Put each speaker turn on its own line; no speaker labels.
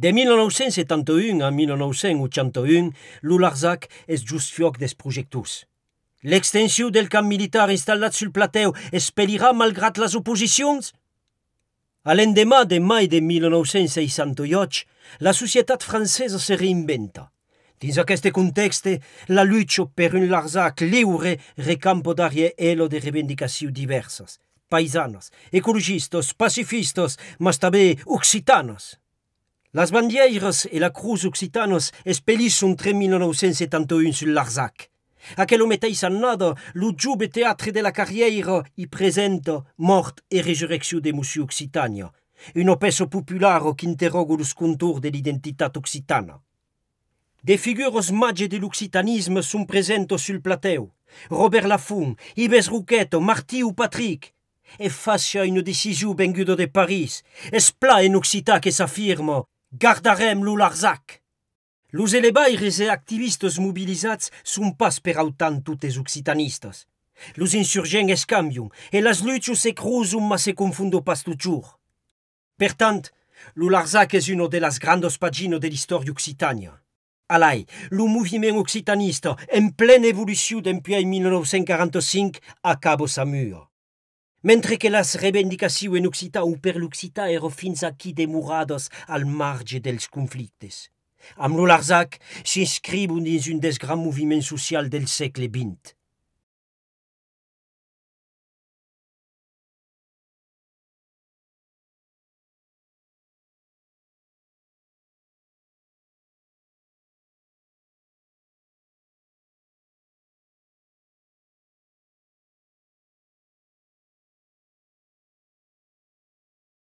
De 1971 a 1981, Lularzac es just fioc dels projectus. L'extensió del camp militar installat sul es pelirà malgrat les oposicions? A l'endemà de mai de 1968, la societat francesa se reinventa. Dins aquest context, la lucha per un Larzac lliure recampo d'arriè elo de reivindicacions diverses, paisanes, ecologistes, pacifistes, mas també occitanes. Les bandieres et la cruz occitanos espellissent sur 1971 sur l'Arzac. Aquel meteis annada, lo le théâtre de la carrière y présente « mort et résurrection de Monsieur Occitania, un populaire qui interroge le contours de l'identité occitane. Des figures magiques de l'occitanisme présentes sur le plateau. Robert Lafon, Ives Rouquette, Marty ou Patrick. E à une décision ben de Paris. esplat en Occitanie que s'affirme Gardarem Larzac. Los elevaires e activistes mobilizats son pas per autant totes occitanistes. Los insurgents es cambion e las luchos se mais ma se confundo pas toujours. Per tant, l'Ularzac es uno de las grandes pagines de l'histoire occitania. Alai, lo moviment occitanista en plena evolució depuis 1945 a sa mur. Mentre que las revendicaciu en Occita ou per l’ccità ero fins a qui demoraados al marge dels conflictes. Amb Lolarzac s’inscrib un dins un desgra moviment social
del seègle X.